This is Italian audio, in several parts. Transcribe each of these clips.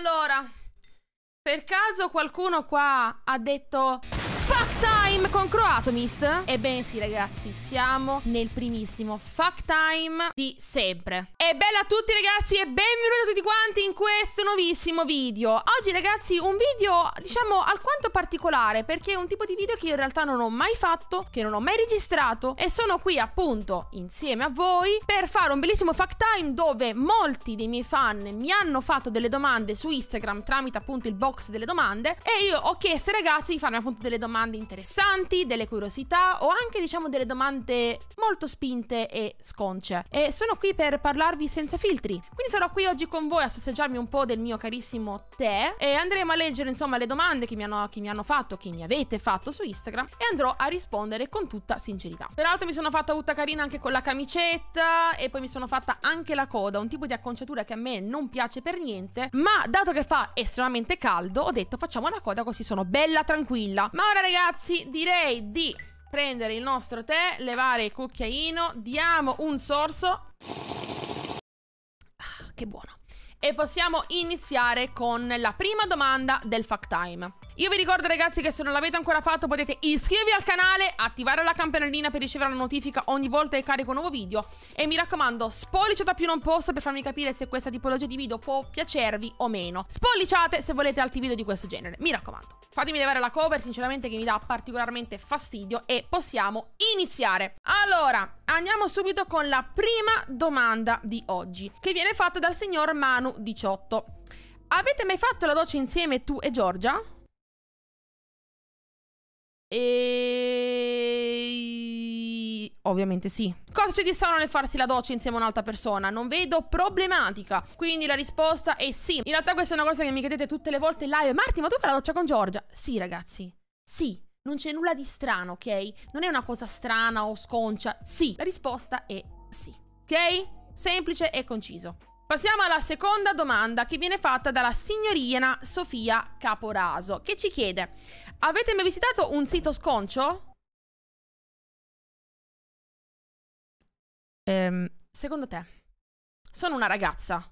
Allora, per caso qualcuno qua ha detto... Fuck Time con Croatomist. Ebbene sì ragazzi, siamo nel primissimo Fuck Time di sempre. E bella a tutti ragazzi e benvenuti a tutti quanti in questo nuovissimo video. Oggi ragazzi un video diciamo alquanto particolare perché è un tipo di video che io in realtà non ho mai fatto, che non ho mai registrato e sono qui appunto insieme a voi per fare un bellissimo Fuck Time dove molti dei miei fan mi hanno fatto delle domande su Instagram tramite appunto il box delle domande e io ho chiesto ai ragazzi di farmi appunto delle domande domande interessanti, delle curiosità o anche diciamo delle domande molto spinte e sconce. E sono qui per parlarvi senza filtri. Quindi sarò qui oggi con voi a sosseggiarmi un po' del mio carissimo tè e andremo a leggere insomma le domande che mi hanno, che mi hanno fatto, che mi avete fatto su Instagram e andrò a rispondere con tutta sincerità. Peraltro mi sono fatta tutta carina anche con la camicetta e poi mi sono fatta anche la coda, un tipo di acconciatura che a me non piace per niente, ma dato che fa estremamente caldo ho detto facciamo la coda così sono bella tranquilla. Ma ora ragazzi direi di prendere il nostro tè, levare il cucchiaino, diamo un sorso. Ah, che buono. E possiamo iniziare con la prima domanda del fact time. Io vi ricordo ragazzi che se non l'avete ancora fatto potete iscrivervi al canale, attivare la campanellina per ricevere la notifica ogni volta che carico un nuovo video e mi raccomando spolliciate a più non posso per farmi capire se questa tipologia di video può piacervi o meno. Spolliciate se volete altri video di questo genere, mi raccomando. Fatemi levare la cover sinceramente che mi dà particolarmente fastidio e possiamo iniziare. Allora, andiamo subito con la prima domanda di oggi che viene fatta dal signor Manu18. Avete mai fatto la doccia insieme tu e Giorgia? E ovviamente sì. Cosa c'è di strano nel farsi la doccia insieme a un'altra persona? Non vedo problematica. Quindi la risposta è sì. In realtà questa è una cosa che mi chiedete tutte le volte in live. Marti, ma tu fai la doccia con Giorgia? Sì, ragazzi. Sì. Non c'è nulla di strano, ok? Non è una cosa strana o sconcia. Sì. La risposta è sì. Ok? Semplice e conciso. Passiamo alla seconda domanda che viene fatta dalla signorina Sofia Caporaso, che ci chiede: Avete mai visitato un sito sconcio? Ehm, secondo te, sono una ragazza.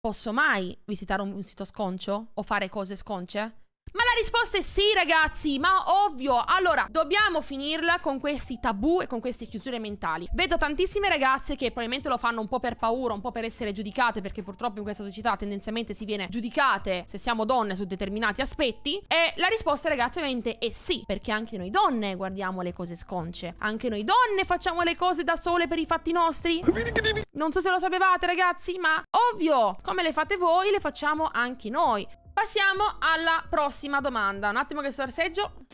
Posso mai visitare un sito sconcio o fare cose sconce? Ma la risposta è sì, ragazzi, ma ovvio. Allora, dobbiamo finirla con questi tabù e con queste chiusure mentali. Vedo tantissime ragazze che probabilmente lo fanno un po' per paura, un po' per essere giudicate, perché purtroppo in questa società tendenzialmente si viene giudicate se siamo donne su determinati aspetti. E la risposta, ragazzi, ovviamente è sì, perché anche noi donne guardiamo le cose sconce. Anche noi donne facciamo le cose da sole per i fatti nostri. Non so se lo sapevate, ragazzi, ma ovvio, come le fate voi, le facciamo anche noi. Passiamo alla prossima domanda. Un attimo che sorseggio.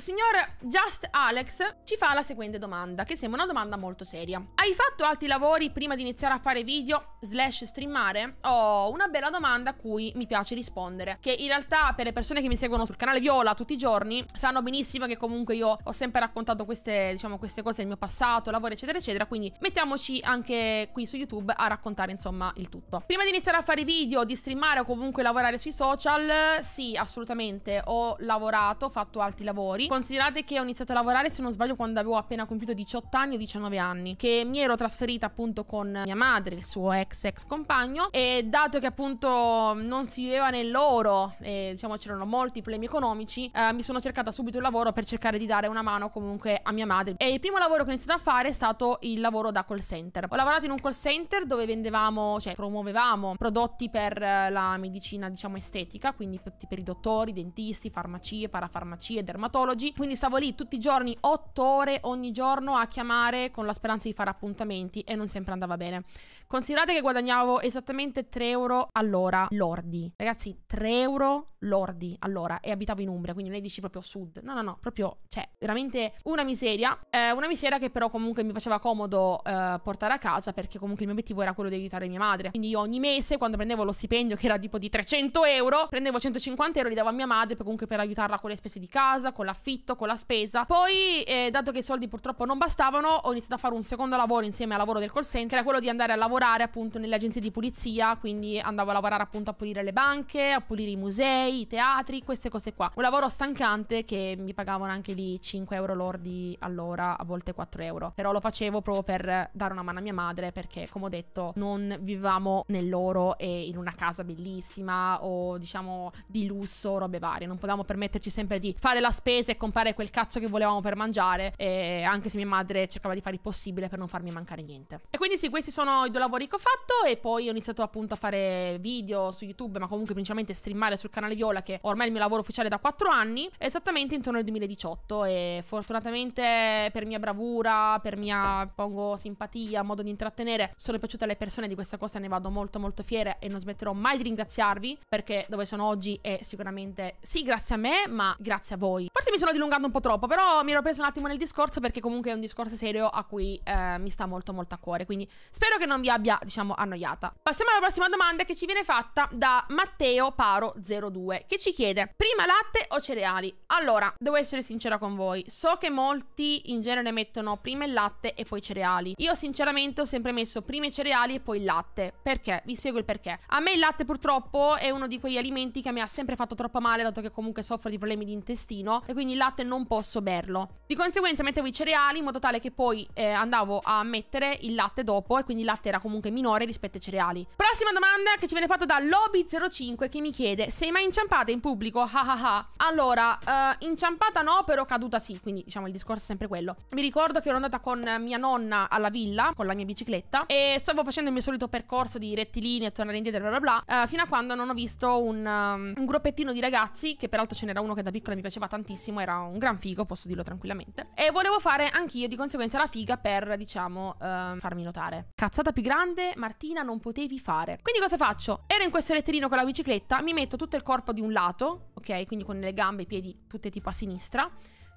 signor Just Alex ci fa la seguente domanda, che sembra una domanda molto seria. Hai fatto altri lavori prima di iniziare a fare video slash streamare? Oh, una bella domanda a cui mi piace rispondere. Che in realtà per le persone che mi seguono sul canale Viola tutti i giorni sanno benissimo che comunque io ho sempre raccontato queste, diciamo, queste cose del mio passato, lavoro eccetera eccetera, quindi mettiamoci anche qui su YouTube a raccontare insomma il tutto. Prima di iniziare a fare video, di streamare o comunque lavorare sui social, sì assolutamente ho lavorato, ho fatto altri lavori, Considerate che ho iniziato a lavorare, se non sbaglio, quando avevo appena compiuto 18 anni o 19 anni, che mi ero trasferita appunto con mia madre, il suo ex ex compagno, e dato che appunto non si viveva nell'oro e diciamo c'erano molti problemi economici, eh, mi sono cercata subito il lavoro per cercare di dare una mano comunque a mia madre. E il primo lavoro che ho iniziato a fare è stato il lavoro da call center. Ho lavorato in un call center dove vendevamo, cioè promuovevamo prodotti per eh, la medicina diciamo estetica, quindi per i dottori, dentisti, farmacie, parafarmacie, dermatologi oggi, quindi stavo lì tutti i giorni, 8 ore ogni giorno a chiamare con la speranza di fare appuntamenti e non sempre andava bene. Considerate che guadagnavo esattamente 3 euro all'ora lordi. Ragazzi, 3 euro lordi all'ora e abitavo in Umbria, quindi non dici proprio sud. No, no, no, proprio, cioè, veramente una miseria. Eh, una miseria che però comunque mi faceva comodo eh, portare a casa perché comunque il mio obiettivo era quello di aiutare mia madre. Quindi io ogni mese, quando prendevo lo stipendio che era tipo di 300 euro, prendevo 150 euro e li davo a mia madre comunque per aiutarla con le spese di casa, con l'affitto l'affitto, con la spesa. Poi, eh, dato che i soldi purtroppo non bastavano, ho iniziato a fare un secondo lavoro insieme al lavoro del call center, era quello di andare a lavorare appunto nelle agenzie di pulizia, quindi andavo a lavorare appunto a pulire le banche, a pulire i musei, i teatri, queste cose qua. Un lavoro stancante che mi pagavano anche lì 5 euro lordi all'ora, a volte 4 euro. Però lo facevo proprio per dare una mano a mia madre, perché come ho detto non vivevamo nell'oro e in una casa bellissima o diciamo di lusso, robe varie. Non potevamo permetterci sempre di fare la spesa e comprare quel cazzo che volevamo per mangiare, E anche se mia madre cercava di fare il possibile per non farmi mancare niente. E quindi sì, questi sono i due lavori che ho fatto e poi ho iniziato appunto a fare video su YouTube, ma comunque principalmente streamare sul canale Viola, che ormai è il mio lavoro ufficiale da 4 anni, esattamente intorno al 2018 e fortunatamente per mia bravura, per mia, pongo, simpatia, modo di intrattenere, sono piaciute alle persone di questa cosa ne vado molto molto fiera e non smetterò mai di ringraziarvi perché dove sono oggi è sicuramente sì grazie a me ma grazie a voi. Fatemi sono dilungata un po' troppo, però mi ero preso un attimo nel discorso perché comunque è un discorso serio a cui eh, mi sta molto molto a cuore, quindi spero che non vi abbia, diciamo, annoiata. Passiamo alla prossima domanda che ci viene fatta da Matteo Paro02 che ci chiede: "Prima latte o cereali?". Allora, devo essere sincera con voi, so che molti in genere mettono prima il latte e poi i cereali. Io sinceramente ho sempre messo prima i cereali e poi il latte. Perché? Vi spiego il perché. A me il latte purtroppo è uno di quegli alimenti che mi ha sempre fatto troppo male dato che comunque soffro di problemi di intestino e quindi quindi il latte non posso berlo. Di conseguenza mettevo i cereali in modo tale che poi eh, andavo a mettere il latte dopo e quindi il latte era comunque minore rispetto ai cereali. Prossima domanda che ci viene fatta da Lobby05 che mi chiede sei mai inciampata in pubblico? Hahaha. allora, eh, inciampata no, però caduta sì, quindi diciamo il discorso è sempre quello. Mi ricordo che ero andata con mia nonna alla villa con la mia bicicletta e stavo facendo il mio solito percorso di rettilineo, e tornare indietro bla bla bla, eh, fino a quando non ho visto un, um, un gruppettino di ragazzi che peraltro ce n'era uno che da piccola mi piaceva tantissimo era un gran figo, posso dirlo tranquillamente. E volevo fare anch'io di conseguenza la figa per, diciamo, ehm, farmi notare. Cazzata più grande, Martina, non potevi fare. Quindi cosa faccio? Ero in questo letterino con la bicicletta, mi metto tutto il corpo di un lato, ok? Quindi con le gambe, e i piedi, tutte tipo a sinistra.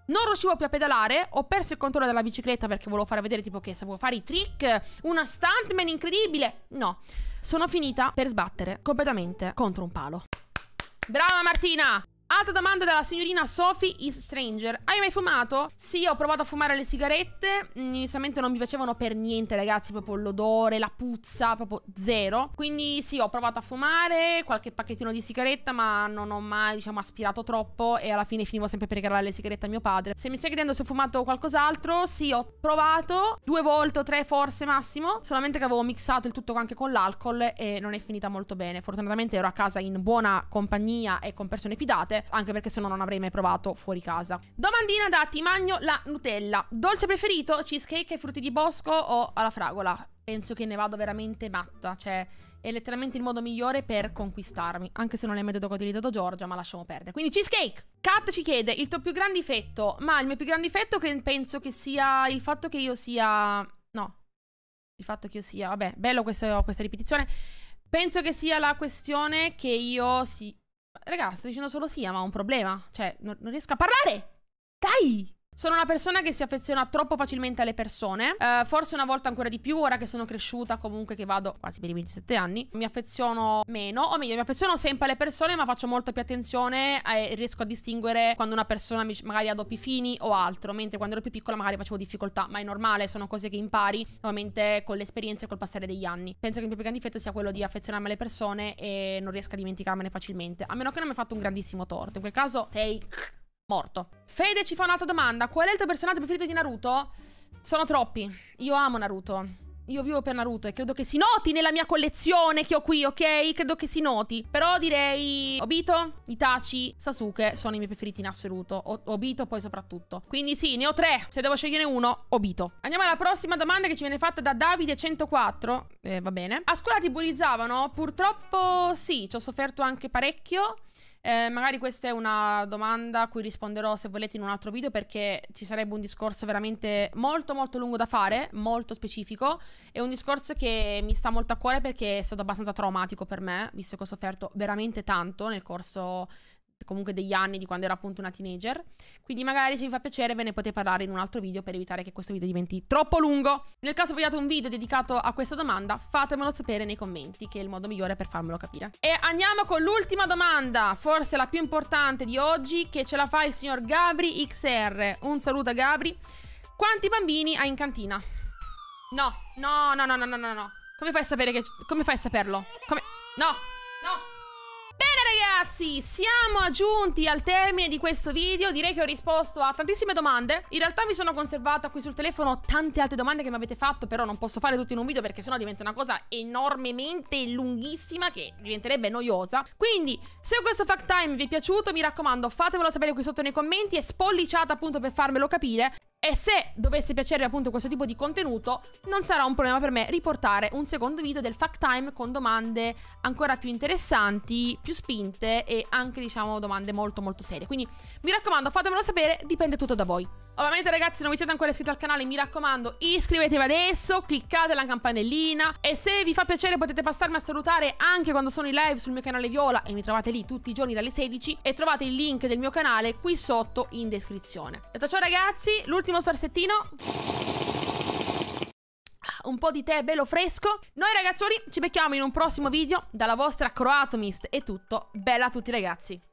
Non riuscivo più a pedalare, ho perso il controllo della bicicletta perché volevo fare vedere tipo che sapevo fare i trick, una stuntman incredibile. No, sono finita per sbattere completamente contro un palo. Brava Martina! Altra domanda dalla signorina Sophie is Stranger. Hai mai fumato? Sì, ho provato a fumare le sigarette. Inizialmente non mi piacevano per niente, ragazzi. Proprio l'odore, la puzza, proprio zero. Quindi sì, ho provato a fumare qualche pacchettino di sigaretta, ma non ho mai, diciamo, aspirato troppo. E alla fine finivo sempre per regalare le sigarette a mio padre. Se mi stai chiedendo se ho fumato qualcos'altro, sì, ho provato due volte o tre forse massimo. Solamente che avevo mixato il tutto anche con l'alcol e non è finita molto bene. Fortunatamente ero a casa in buona compagnia e con persone fidate anche perché se no non avrei mai provato fuori casa. Domandina da Timagno la Nutella. Dolce preferito? Cheesecake ai frutti di bosco o alla fragola? Penso che ne vado veramente matta, cioè è letteralmente il modo migliore per conquistarmi, anche se non è il metodo che ha utilizzato Giorgia, ma lasciamo perdere. Quindi cheesecake! Kat ci chiede il tuo più grande difetto, ma il mio più grande difetto penso che sia il fatto che io sia... No, il fatto che io sia... Vabbè, bello questo, questa ripetizione. Penso che sia la questione che io si ragazzi, sto dicendo solo sì, ma ho un problema. Cioè, non, non riesco a parlare. Dai! Sono una persona che si affeziona troppo facilmente alle persone, eh, forse una volta ancora di più, ora che sono cresciuta comunque che vado quasi per i 27 anni, mi affeziono meno, o meglio mi affeziono sempre alle persone ma faccio molto più attenzione e riesco a distinguere quando una persona mi, magari ha doppi fini o altro, mentre quando ero più piccola magari facevo difficoltà, ma è normale, sono cose che impari ovviamente con l'esperienza e col passare degli anni. Penso che il mio più grande difetto sia quello di affezionarmi alle persone e non riesco a dimenticarmene facilmente, a meno che non mi ha fatto un grandissimo torto, in quel caso take morto. Fede ci fa un'altra domanda. Qual è il tuo personaggio preferito di Naruto? Sono troppi. Io amo Naruto. Io vivo per Naruto e credo che si noti nella mia collezione che ho qui, ok? Credo che si noti. Però direi Obito, Itachi, Sasuke sono i miei preferiti in assoluto. O Obito poi soprattutto. Quindi sì, ne ho tre. Se devo scegliere uno, Obito. Andiamo alla prossima domanda che ci viene fatta da Davide104. Eh, va bene. A scuola ti bullizzavano? Purtroppo sì, ci ho sofferto anche parecchio. Eh, magari questa è una domanda a cui risponderò se volete in un altro video perché ci sarebbe un discorso veramente molto molto lungo da fare, molto specifico. È un discorso che mi sta molto a cuore perché è stato abbastanza traumatico per me, visto che ho sofferto veramente tanto nel corso comunque degli anni di quando era appunto una teenager. Quindi magari se vi fa piacere ve ne potete parlare in un altro video per evitare che questo video diventi troppo lungo. Nel caso vogliate un video dedicato a questa domanda, fatemelo sapere nei commenti, che è il modo migliore per farmelo capire. E andiamo con l'ultima domanda, forse la più importante di oggi, che ce la fa il signor Gabri XR. Un saluto a Gabri. Quanti bambini hai in cantina? No, no, no, no, no, no, no. Come fai a sapere che... Come fai a saperlo? Come... No, no. Bene ragazzi, siamo giunti al termine di questo video Direi che ho risposto a tantissime domande In realtà mi sono conservata qui sul telefono tante altre domande che mi avete fatto Però non posso fare tutte in un video perché sennò diventa una cosa enormemente lunghissima Che diventerebbe noiosa Quindi, se questo fact time vi è piaciuto Mi raccomando, fatemelo sapere qui sotto nei commenti E spolliciate appunto per farmelo capire e se dovesse piacere appunto questo tipo di contenuto, non sarà un problema per me riportare un secondo video del fact time con domande ancora più interessanti, più spinte e anche diciamo domande molto molto serie. Quindi mi raccomando, fatemelo sapere, dipende tutto da voi. Ovviamente ragazzi se non vi siete ancora iscritti al canale mi raccomando iscrivetevi adesso, cliccate la campanellina e se vi fa piacere potete passarmi a salutare anche quando sono in live sul mio canale Viola e mi trovate lì tutti i giorni dalle 16 e trovate il link del mio canale qui sotto in descrizione. Detto ciò ragazzi, l'ultimo sorsettino ah, un po' di tè bello fresco. Noi ragazzuoli ci becchiamo in un prossimo video. Dalla vostra Croatomist è tutto. Bella a tutti ragazzi.